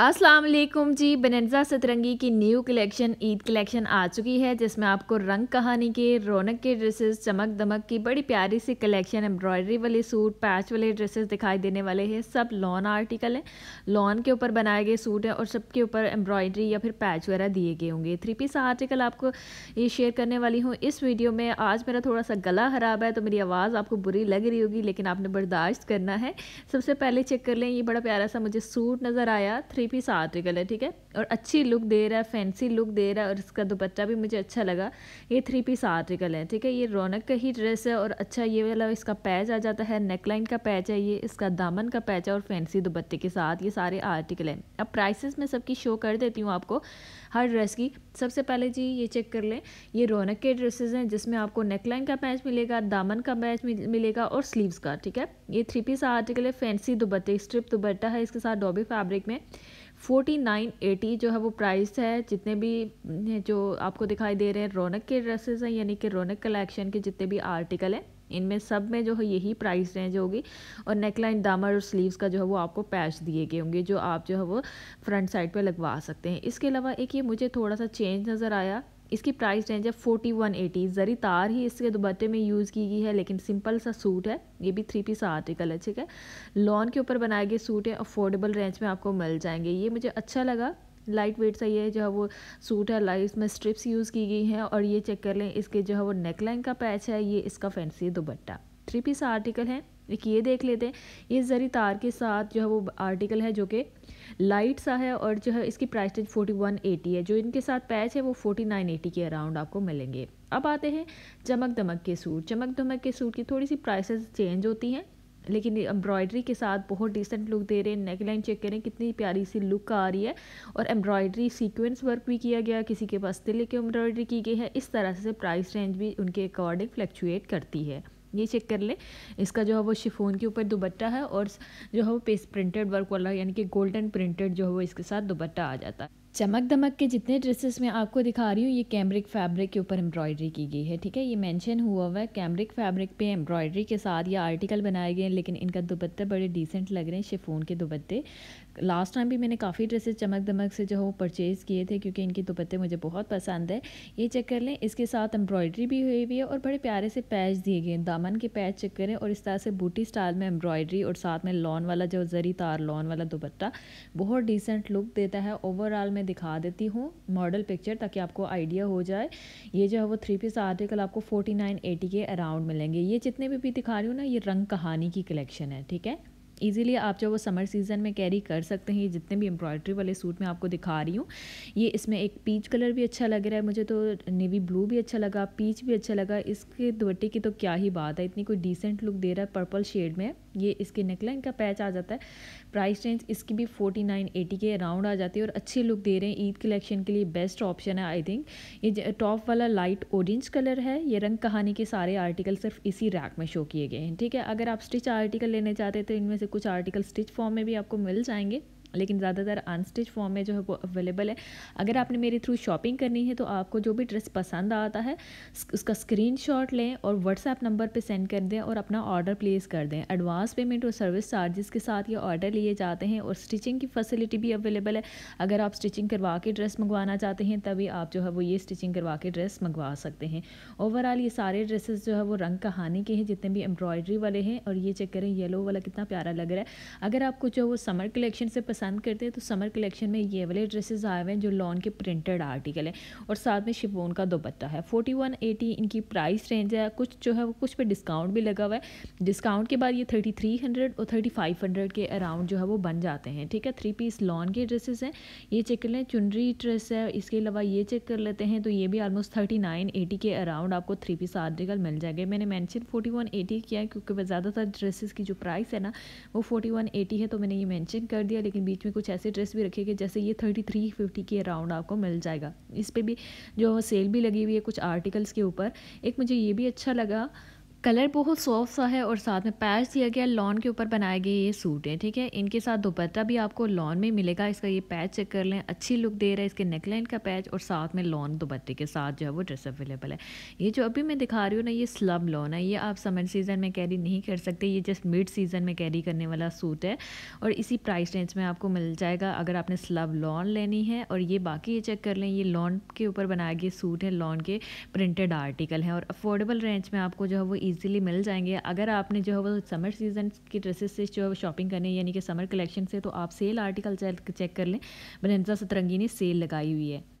अस्सलाम वालेकुम जी बनजा सतरंगी की न्यू कलेक्शन ईद कलेक्शन आ चुकी है जिसमें आपको रंग कहानी के रौनक के ड्रेसेस चमक दमक की बड़ी प्यारी सी कलेक्शन एम्ब्रॉयडरी वाले सूट पैच वाले ड्रेसेस दिखाई देने वाले हैं सब लॉन आर्टिकल हैं लॉन के ऊपर बनाए गए सूट हैं और सबके ऊपर एम्ब्रॉयडरी या फिर पैच वगैरह दिए गए होंगे थ्री पीस आर्टिकल आपको ये शेयर करने वाली हूँ इस वीडियो में आज मेरा थोड़ा सा गला खराब है तो मेरी आवाज़ आपको बुरी लग रही होगी लेकिन आपने बर्दाश्त करना है सबसे पहले चेक कर लें ये बड़ा प्यारा सा मुझे सूट नज़र आया थ्री थ्री पीस आर्टिकल है ठीक है और अच्छी लुक दे रहा है फैंसी लुक दे रहा है और इसका दुपट्टा भी मुझे अच्छा लगा ये थ्री पीस आर्टिकल है ठीक है ये रौनक का ही ड्रेस है और अच्छा ये वाला इसका पैच आ जाता है नेकलाइन का पैच है ये इसका दामन का पैच है और फैंसी दुपट्टे के साथ ये सारे आर्टिकल हैं अब प्राइसेस मैं सबकी शो कर देती हूँ आपको हर ड्रेस की सबसे पहले जी ये चेक कर लें ये रौनक के ड्रेसेज हैं जिसमें आपको नेकलाइन का पैच मिलेगा दामन का पैच मिलेगा और स्लीव्स का ठीक है ये थ्री पीस आर्टिकल है फैंसी दुपट्टे स्ट्रिप दुपट्टा है इसके साथ डॉबी फैब्रिक में फोर्टी नाइन एटी जो है वो प्राइस है जितने भी जो आपको दिखाई दे रहे हैं रौनक के ड्रेसेस हैं यानी कि रौनक कलेक्शन के जितने भी आर्टिकल हैं इनमें सब में जो है यही प्राइस रेंज होगी और नेकलाइन दामर और स्लीव्स का जो है वो आपको पैच दिए गए होंगे जो आप जो है वो फ्रंट साइड पे लगवा सकते हैं इसके अलावा एक ये मुझे थोड़ा सा चेंज नज़र आया इसकी प्राइस रेंज है फोर्टी वन एटी ज़री तार ही इसके दुबट्टे में यूज़ की गई है लेकिन सिंपल सा सूट है ये भी थ्री पीस आर्टिकल है ठीक है लॉन के ऊपर बनाए गए सूट है अफोर्डेबल रेंज में आपको मिल जाएंगे ये मुझे अच्छा लगा लाइट वेट सा ये जो है वो सूट है लाइट इसमें स्ट्रिप्स यूज़ की गई हैं और ये चेक कर लें इसके जो है वो नेकलाइन का पैच है ये इसका fancy dupatta three piece article है एक ये देख लेते हैं ये ज़री तार के साथ जो है वो आर्टिकल है जो कि लाइट सा है और जो है इसकी price range forty one eighty है जो इनके साथ पैच है वो फोर्टी नाइन एटी के अराउंड आपको मिलेंगे अब आते हैं चमक दमक के सूट चमक दमक के सूट की थोड़ी सी प्राइसेस चेंज होती हैं लेकिन एम्ब्रॉयडरी के साथ बहुत डिसेंट लुक दे रहे हैं नेक लाइन चेक करें कितनी प्यारी सी लुक आ रही है और एम्ब्रॉयडरी सीक्वेंस वर्क भी किया गया किसी के पास तिले की एम्ब्रॉयडरी की गई है इस तरह से प्राइस रेंज भी उनके अकॉर्डिंग फ्लक्चुएट करती है ये चेक कर ले इसका जो है वो शिफोन के ऊपर दुबट्टा है और जो है वो पेस्ट प्रिंटेड वर्क वाला यानी कि गोल्डन प्रिंटेड जो है वो इसके साथ दुबट्टा आ जाता है चमक दमक के जितने ड्रेसेस मैं आपको दिखा रही हूँ ये कैमरिक फैब्रिक के ऊपर एम्ब्रॉयडरी की गई है ठीक है ये मेंशन हुआ हुआ है कैमरिक फैब्रिक पे एम्ब्रॉयडरी के साथ ये आर्टिकल बनाए गए हैं लेकिन इनका दुबत्ते बड़े डिसेंट लग रहे हैं शिफोन के दुबत्ते लास्ट टाइम भी मैंने काफ़ी ड्रेसेस चमक दमक से जो वो परचेज़ किए थे क्योंकि इनके दुपट्टे मुझे बहुत पसंद है ये चेक कर लें इसके साथ एम्ब्रॉयडरी भी हुई हुई है और बड़े प्यारे से पैच दिए गए दामन के पैच चेक करें और इस तरह से बूटी स्टाइल में एम्ब्रॉयडरी और साथ में लॉन वाला जो जरी तार लॉन वाला दुपट्टा बहुत डिसेंट लुक देता है ओवरऑल मैं दिखा देती हूँ मॉडल पिक्चर ताकि आपको आइडिया हो जाए ये जो है वो थ्री पीस आर्टिकल आपको फोर्टी नाइन एटी के अराउंड मिलेंगे ये जितने भी दिखा रही हूँ ना ये रंग कहानी की कलेक्शन है ठीक है ईजिली आप जो वो समर सीज़न में कैरी कर सकते हैं ये जितने भी एम्ब्रॉयड्री वाले सूट मैं आपको दिखा रही हूँ ये इसमें एक पीच कलर भी अच्छा लग रहा है मुझे तो नेवी ब्लू भी अच्छा लगा पीच भी अच्छा लगा इसके दुपट्टे की तो क्या ही बात है इतनी कोई डिसेंट लुक दे रहा है पर्पल शेड में ये इसके नेकलाइन का पैच आ जाता है प्राइस रेंज इसकी भी फोर्टी नाइन एटी के अराउंड आ जाती है और अच्छी लुक दे रहे हैं ईद कलेक्शन के लिए बेस्ट ऑप्शन है आई थिंक ये टॉप वाला लाइट ऑरेंज कलर है ये रंग कहानी के सारे आर्टिकल सिर्फ इसी रैक में शो किए गए हैं ठीक है अगर आप स्टिच आर्टिकल लेने चाहते हैं तो इनमें से कुछ आर्टिकल स्टिच फॉर्म में भी आपको मिल जाएंगे लेकिन ज़्यादातर अनस्टिच फॉर्म में जो है वो अवेलेबल है अगर आपने मेरे थ्रू शॉपिंग करनी है तो आपको जो भी ड्रेस पसंद आता है उसका स्क्रीन लें और व्हाट्सएप नंबर पर सेंड कर दें और अपना ऑर्डर प्लेस कर दें एडवांस पेमेंट और सर्विस चार्जेस के साथ ये ऑर्डर लिए जाते हैं और स्टिचिंग की फैसिलिटी भी अवेलेबल है अगर आप स्टिचिंग करवा के ड्रेस मंगवाना चाहते हैं तभी आप जो है वो ये स्टिचिंग करवा के ड्रेस मंगवा सकते हैं ओवरऑल ये सारे ड्रेसेस जो है वो रंग कहानी के हैं जितने भी एम्ब्रॉयडरी वाले हैं और ये चेक करें येलो वाला कितना प्यारा लग रहा है अगर आपको जो वो समर कलेक्शन से पसंद पसंद करते हैं तो समर कलेक्शन में ये वाले ड्रेसेस आए हुए हैं जो लॉन के प्रिंटेड आर्टिकल है और साथ में शिपोन का दोपट्टा है फोर्टी वन एटी इनकी प्राइस रेंज है कुछ जो है वो कुछ पे डिस्काउंट भी लगा हुआ है डिस्काउंट के बाद ये थर्टी थ्री हंड्रेड और थर्टी फाइव हंड्रेड के अराउंड जो है वो बन जाते हैं ठीक है थ्री पीस लॉन के ड्रेसेस हैं ये चेक कर लें चुनरी ड्रेस है इसके अलावा ये चेक कर लेते हैं तो ये भी ऑलमोस्ट थर्टी नाइन एटी के अराउंड आपको थ्री पीस आर्टिकल मिल जाएंगे मैंने मैंशन फोर्टी वन एटी किया क्योंकि ज़्यादातर ड्रेसेस की जो प्राइस है ना वो फोर्टी वन एटी है तो मैंने ये मैंशन कर दिया लेकिन बीच में कुछ ऐसे ड्रेस भी रखे गए जैसे ये थर्टी थ्री फिफ्टी के अराउंड आपको मिल जाएगा इस पर भी जो सेल भी लगी हुई है कुछ आर्टिकल्स के ऊपर एक मुझे ये भी अच्छा लगा कलर बहुत सॉफ्ट सा है और साथ में पैच दिया गया लॉन के ऊपर बनाए गए ये सूट हैं ठीक है इनके साथ दोपट्टा भी आपको लॉन में मिलेगा इसका ये पैच चेक कर लें अच्छी लुक दे रहा है इसके नेकलाइन का पैच और साथ में लॉन दोपट्टे के साथ जो है वो ड्रेस अवेलेबल है ये जो अभी मैं दिखा रही हूँ ना ये स्लब लॉन है ये आप समर सीज़न में कैरी नहीं कर सकते ये जस्ट मिड सीज़न में कैरी करने वाला सूट है और इसी प्राइस रेंज में आपको मिल जाएगा अगर आपने स्लब लॉन लेनी है और ये बाकी ये चेक कर लें ये लॉन के ऊपर बनाए गए सूट है लॉन के प्रिंटेड आर्टिकल हैं और अफोर्डेबल रेंज में आपको जो है वो ईजिली मिल जाएंगे अगर आपने जो है वो समर सीज़न की ड्रेसेस से जो है शॉपिंग करनी है यानी कि समर कलेक्शन से तो आप सेल आर्टिकल चेक कर लें बनंजा सतरंगी ने सेल लगाई हुई है